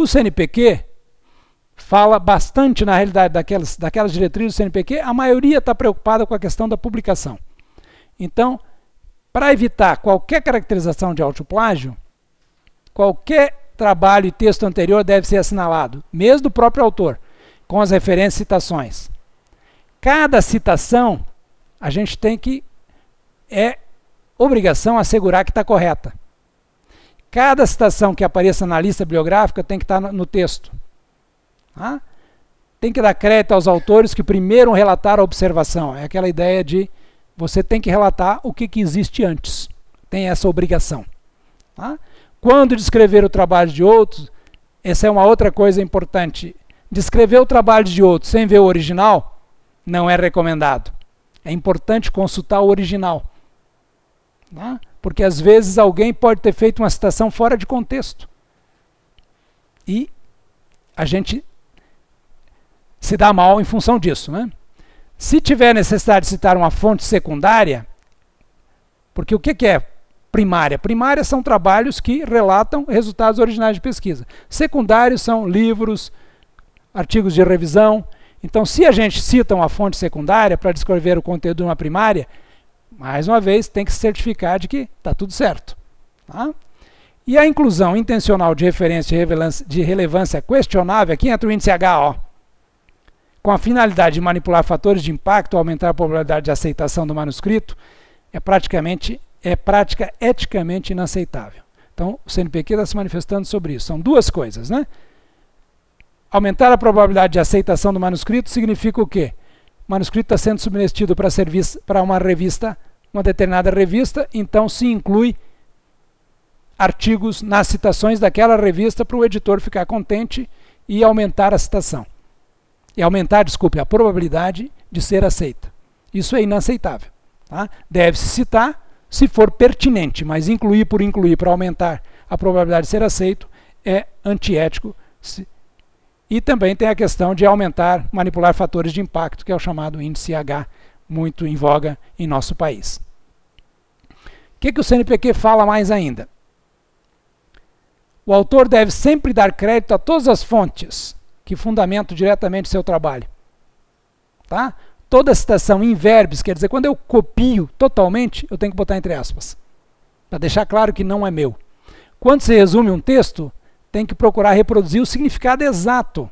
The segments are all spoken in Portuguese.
O CNPq fala bastante, na realidade, daquelas, daquelas diretrizes do CNPq, a maioria está preocupada com a questão da publicação. Então, para evitar qualquer caracterização de autoplágio, qualquer trabalho e texto anterior deve ser assinalado, mesmo do próprio autor, com as referências e citações. Cada citação, a gente tem que, é obrigação assegurar que está correta. Cada citação que apareça na lista biográfica tem que estar no texto. Tá? Tem que dar crédito aos autores que primeiro relataram a observação. É aquela ideia de você tem que relatar o que, que existe antes. Tem essa obrigação. Tá? Quando descrever o trabalho de outros, essa é uma outra coisa importante. Descrever o trabalho de outros sem ver o original não é recomendado. É importante consultar o original. Tá? Porque às vezes alguém pode ter feito uma citação fora de contexto. E a gente se dá mal em função disso. Né? Se tiver necessidade de citar uma fonte secundária, porque o que, que é primária? Primária são trabalhos que relatam resultados originais de pesquisa. Secundários são livros, artigos de revisão. Então, se a gente cita uma fonte secundária para descrever o conteúdo de uma primária, mais uma vez, tem que se certificar de que está tudo certo. Tá? E a inclusão intencional de referência de relevância questionável, aqui entra o índice H, com a finalidade de manipular fatores de impacto, aumentar a probabilidade de aceitação do manuscrito, é praticamente é prática eticamente inaceitável. Então, o CNPq está se manifestando sobre isso. São duas coisas, né? Aumentar a probabilidade de aceitação do manuscrito significa o quê? O manuscrito está sendo submetido para uma revista uma determinada revista, então se inclui artigos nas citações daquela revista para o editor ficar contente e aumentar a citação. E aumentar, desculpe, a probabilidade de ser aceita. Isso é inaceitável. Tá? Deve-se citar se for pertinente, mas incluir por incluir para aumentar a probabilidade de ser aceito é antiético. E também tem a questão de aumentar, manipular fatores de impacto, que é o chamado índice H, muito em voga em nosso país que, que o CNPq fala mais ainda? O autor deve sempre dar crédito a todas as fontes que fundamentam diretamente seu trabalho. Tá? Toda citação em verbos, quer dizer, quando eu copio totalmente, eu tenho que botar entre aspas, para deixar claro que não é meu. Quando se resume um texto, tem que procurar reproduzir o significado exato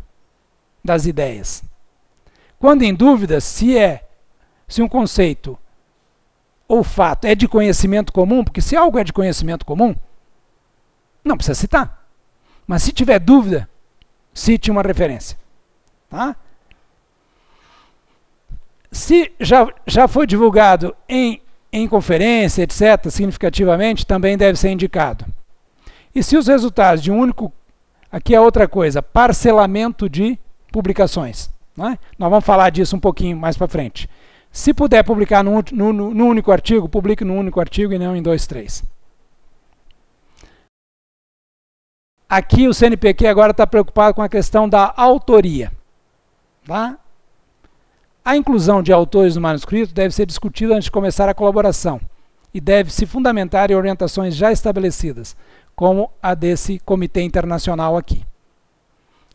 das ideias. Quando em dúvida se é se um conceito ou fato é de conhecimento comum, porque se algo é de conhecimento comum, não precisa citar. Mas se tiver dúvida, cite uma referência. Tá? Se já, já foi divulgado em, em conferência, etc., significativamente, também deve ser indicado. E se os resultados de um único. Aqui é outra coisa: parcelamento de publicações. Né? Nós vamos falar disso um pouquinho mais para frente. Se puder publicar num, único artigo, publique num único artigo e não em dois, três. Aqui o CNPq agora está preocupado com a questão da autoria. Tá? A inclusão de autores no manuscrito deve ser discutida antes de começar a colaboração e deve se fundamentar em orientações já estabelecidas, como a desse comitê internacional aqui.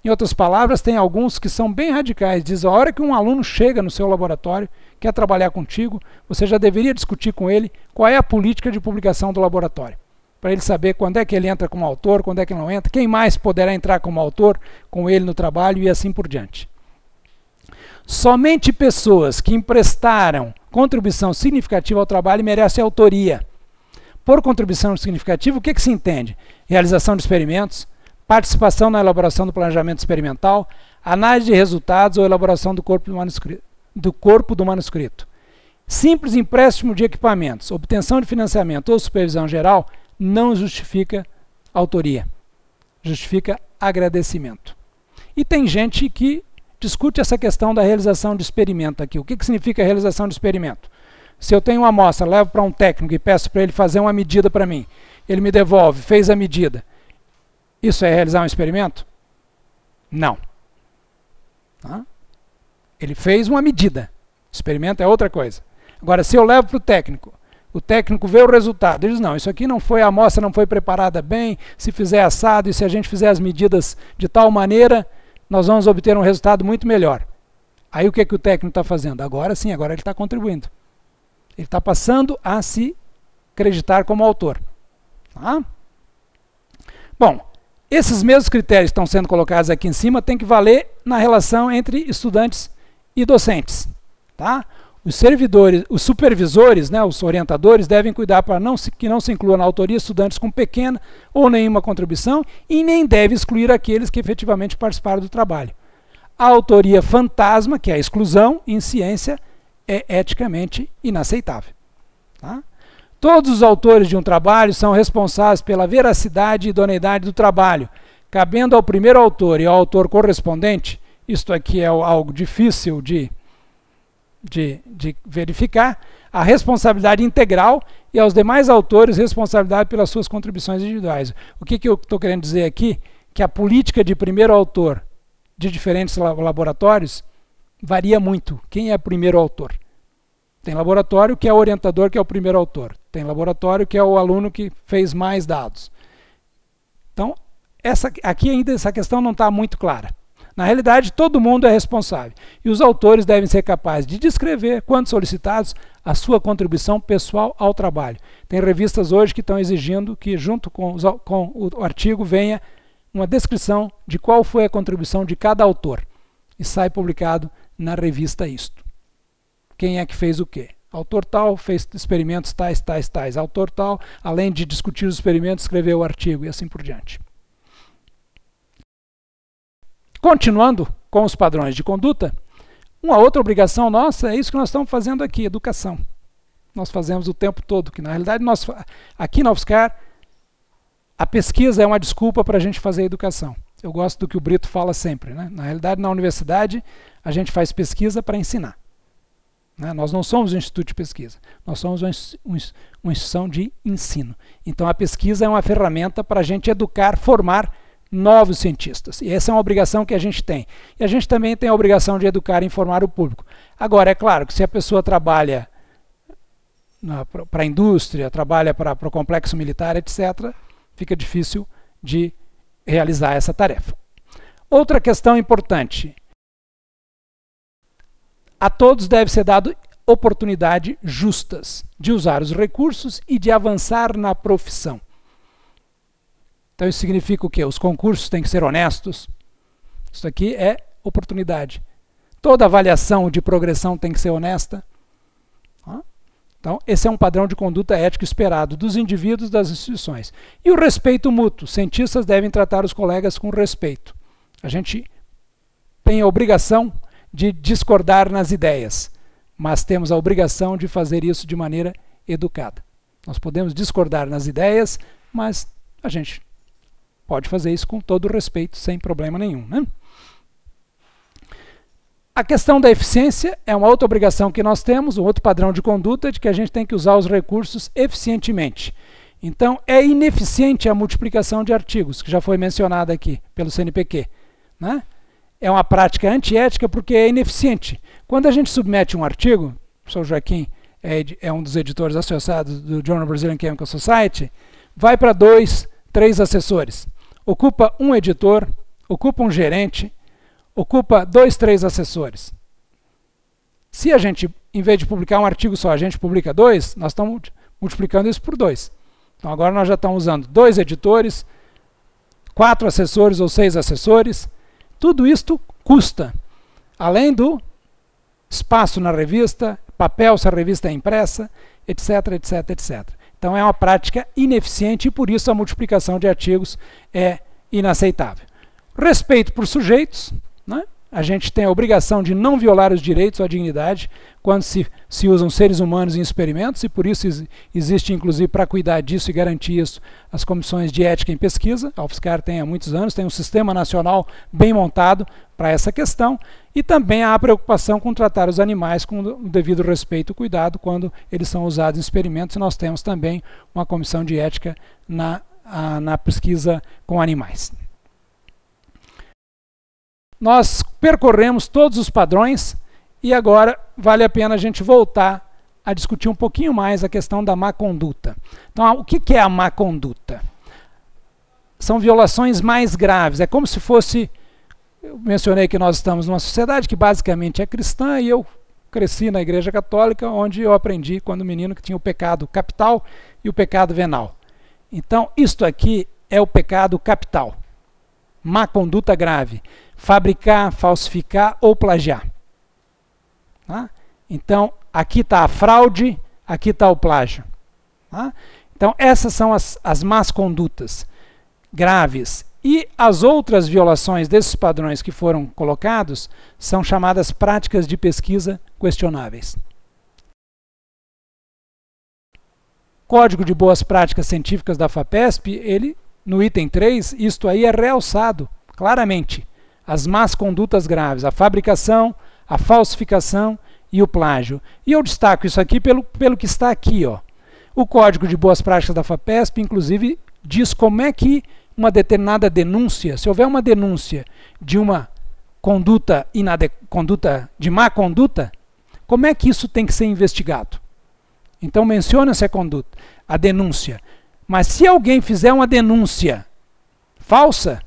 Em outras palavras, tem alguns que são bem radicais. Diz, a hora que um aluno chega no seu laboratório, quer trabalhar contigo, você já deveria discutir com ele qual é a política de publicação do laboratório. Para ele saber quando é que ele entra como autor, quando é que não entra, quem mais poderá entrar como autor com ele no trabalho e assim por diante. Somente pessoas que emprestaram contribuição significativa ao trabalho merecem autoria. Por contribuição significativa, o que, que se entende? Realização de experimentos, participação na elaboração do planejamento experimental, análise de resultados ou elaboração do corpo do manuscrito. Do corpo do manuscrito. Simples empréstimo de equipamentos, obtenção de financiamento ou supervisão geral não justifica autoria, justifica agradecimento. E tem gente que discute essa questão da realização de experimento aqui. O que, que significa realização de experimento? Se eu tenho uma amostra, levo para um técnico e peço para ele fazer uma medida para mim, ele me devolve, fez a medida. Isso é realizar um experimento? Não. Tá? Ele fez uma medida. Experimento é outra coisa. Agora, se eu levo para o técnico, o técnico vê o resultado. Ele diz, não, isso aqui não foi, a amostra não foi preparada bem, se fizer assado e se a gente fizer as medidas de tal maneira, nós vamos obter um resultado muito melhor. Aí o que, é que o técnico está fazendo? Agora sim, agora ele está contribuindo. Ele está passando a se acreditar como autor. Tá? Bom, esses mesmos critérios que estão sendo colocados aqui em cima têm que valer na relação entre estudantes e docentes. Tá? Os servidores, os supervisores, né, os orientadores, devem cuidar para não se, que não se inclua na autoria estudantes com pequena ou nenhuma contribuição e nem deve excluir aqueles que efetivamente participaram do trabalho. A autoria fantasma, que é a exclusão, em ciência, é eticamente inaceitável. Tá? Todos os autores de um trabalho são responsáveis pela veracidade e idoneidade do trabalho, cabendo ao primeiro autor e ao autor correspondente, isto aqui é algo difícil de, de, de verificar, a responsabilidade integral e aos demais autores responsabilidade pelas suas contribuições individuais. O que, que eu estou querendo dizer aqui? Que a política de primeiro autor de diferentes laboratórios varia muito. Quem é primeiro autor? Tem laboratório que é orientador, que é o primeiro autor. Tem laboratório que é o aluno que fez mais dados. Então, essa, aqui ainda essa questão não está muito clara. Na realidade, todo mundo é responsável. E os autores devem ser capazes de descrever, quando solicitados, a sua contribuição pessoal ao trabalho. Tem revistas hoje que estão exigindo que, junto com, os, com o artigo, venha uma descrição de qual foi a contribuição de cada autor. E sai publicado na revista Isto. Quem é que fez o quê? Autor tal fez experimentos tais, tais, tais. Autor tal, além de discutir os experimentos, escreveu o artigo e assim por diante. Continuando com os padrões de conduta, uma outra obrigação nossa é isso que nós estamos fazendo aqui, educação. Nós fazemos o tempo todo, que na realidade nós, aqui na UFSCar, a pesquisa é uma desculpa para a gente fazer a educação. Eu gosto do que o Brito fala sempre. Né? Na realidade, na universidade, a gente faz pesquisa para ensinar. Né? Nós não somos um instituto de pesquisa, nós somos uma instituição de ensino. Então a pesquisa é uma ferramenta para a gente educar, formar novos cientistas. E essa é uma obrigação que a gente tem. E a gente também tem a obrigação de educar e informar o público. Agora, é claro que se a pessoa trabalha para a indústria, trabalha para o complexo militar, etc., fica difícil de realizar essa tarefa. Outra questão importante a todos deve ser dado oportunidade justas de usar os recursos e de avançar na profissão. Então isso significa o quê? Os concursos têm que ser honestos. Isso aqui é oportunidade. Toda avaliação de progressão tem que ser honesta. Então, esse é um padrão de conduta ética esperado dos indivíduos das instituições. E o respeito mútuo. Cientistas devem tratar os colegas com respeito. A gente tem a obrigação de discordar nas ideias, mas temos a obrigação de fazer isso de maneira educada. Nós podemos discordar nas ideias, mas a gente pode fazer isso com todo respeito, sem problema nenhum. Né? A questão da eficiência é uma outra obrigação que nós temos, um outro padrão de conduta de que a gente tem que usar os recursos eficientemente. Então, é ineficiente a multiplicação de artigos, que já foi mencionada aqui pelo CNPq. Né? é uma prática antiética porque é ineficiente. Quando a gente submete um artigo, o professor Joaquim é, é um dos editores associados do Journal Brazilian Chemical Society, vai para dois, três assessores. Ocupa um editor, ocupa um gerente, ocupa dois, três assessores. Se a gente, em vez de publicar um artigo só, a gente publica dois, nós estamos multiplicando isso por dois. Então agora nós já estamos usando dois editores, quatro assessores ou seis assessores, tudo isto custa. Além do espaço na revista, papel se a revista é impressa, etc, etc, etc. Então é uma prática ineficiente e por isso a multiplicação de artigos é inaceitável. Respeito por sujeitos, né? a gente tem a obrigação de não violar os direitos ou a dignidade quando se, se usam seres humanos em experimentos, e por isso existe, inclusive, para cuidar disso e garantir isso, as comissões de ética em pesquisa. A UFSCar tem há muitos anos, tem um sistema nacional bem montado para essa questão, e também há a preocupação com tratar os animais com o devido respeito e cuidado quando eles são usados em experimentos, e nós temos também uma comissão de ética na, a, na pesquisa com animais. Nós Percorremos todos os padrões e agora vale a pena a gente voltar a discutir um pouquinho mais a questão da má conduta. Então, o que é a má conduta? São violações mais graves. É como se fosse. Eu mencionei que nós estamos numa sociedade que basicamente é cristã e eu cresci na Igreja Católica, onde eu aprendi quando menino que tinha o pecado capital e o pecado venal. Então, isto aqui é o pecado capital. Má conduta grave fabricar, falsificar ou plagiar. Tá? Então, aqui está a fraude, aqui está o plágio. Tá? Então, essas são as, as más condutas graves. E as outras violações desses padrões que foram colocados são chamadas práticas de pesquisa questionáveis. Código de Boas Práticas Científicas da FAPESP, ele, no item 3, isto aí é realçado claramente as más condutas graves, a fabricação, a falsificação e o plágio. E eu destaco isso aqui pelo, pelo que está aqui. Ó. O Código de Boas Práticas da FAPESP, inclusive, diz como é que uma determinada denúncia, se houver uma denúncia de uma conduta, conduta de má conduta, como é que isso tem que ser investigado? Então menciona-se a conduta, a denúncia. Mas se alguém fizer uma denúncia falsa,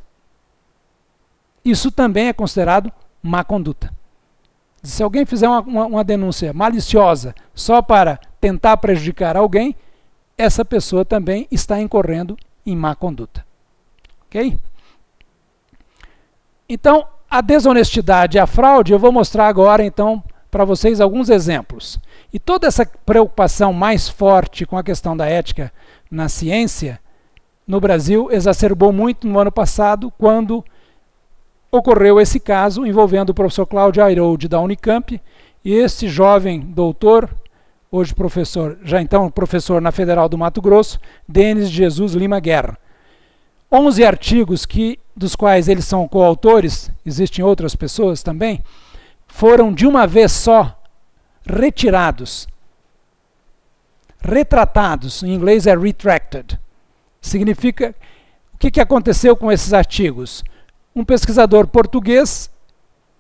isso também é considerado má conduta. Se alguém fizer uma, uma, uma, denúncia maliciosa só para tentar prejudicar alguém, essa pessoa também está incorrendo em má conduta. Ok? Então, a desonestidade e a fraude, eu vou mostrar agora, então, para vocês alguns exemplos. E toda essa preocupação mais forte com a questão da ética na ciência, no Brasil, exacerbou muito no ano passado, quando ocorreu esse caso envolvendo o professor Cláudio Airold da Unicamp e este jovem doutor, hoje professor, já então professor na Federal do Mato Grosso, Denis Jesus Lima Guerra. 11 artigos que dos quais eles são coautores, existem outras pessoas também, foram de uma vez só retirados. Retratados, em inglês é retracted. Significa o que, que aconteceu com esses artigos? um pesquisador português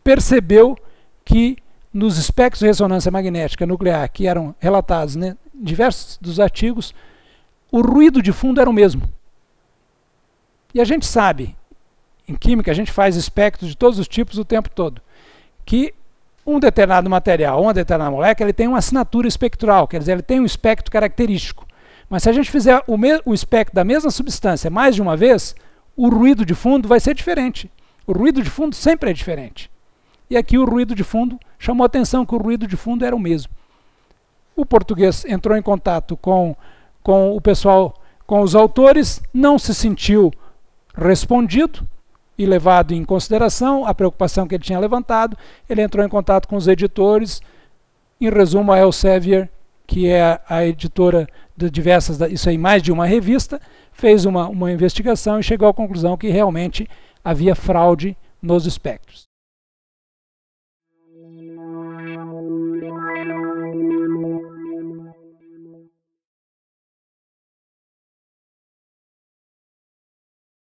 percebeu que nos espectros de ressonância magnética nuclear que eram relatados né, em diversos dos artigos, o ruído de fundo era o mesmo. E a gente sabe, em química a gente faz espectros de todos os tipos o tempo todo, que um determinado material, uma determinada molécula, ele tem uma assinatura espectral, quer dizer, ele tem um espectro característico. Mas se a gente fizer o, o espectro da mesma substância mais de uma vez, o ruído de fundo vai ser diferente. O ruído de fundo sempre é diferente. E aqui o ruído de fundo chamou a atenção que o ruído de fundo era o mesmo. O português entrou em contato com, com o pessoal, com os autores, não se sentiu respondido e levado em consideração a preocupação que ele tinha levantado. Ele entrou em contato com os editores. Em resumo, a Elsevier, que é a editora de diversas, isso aí, mais de uma revista, fez uma, uma investigação e chegou à conclusão que realmente havia fraude nos espectros.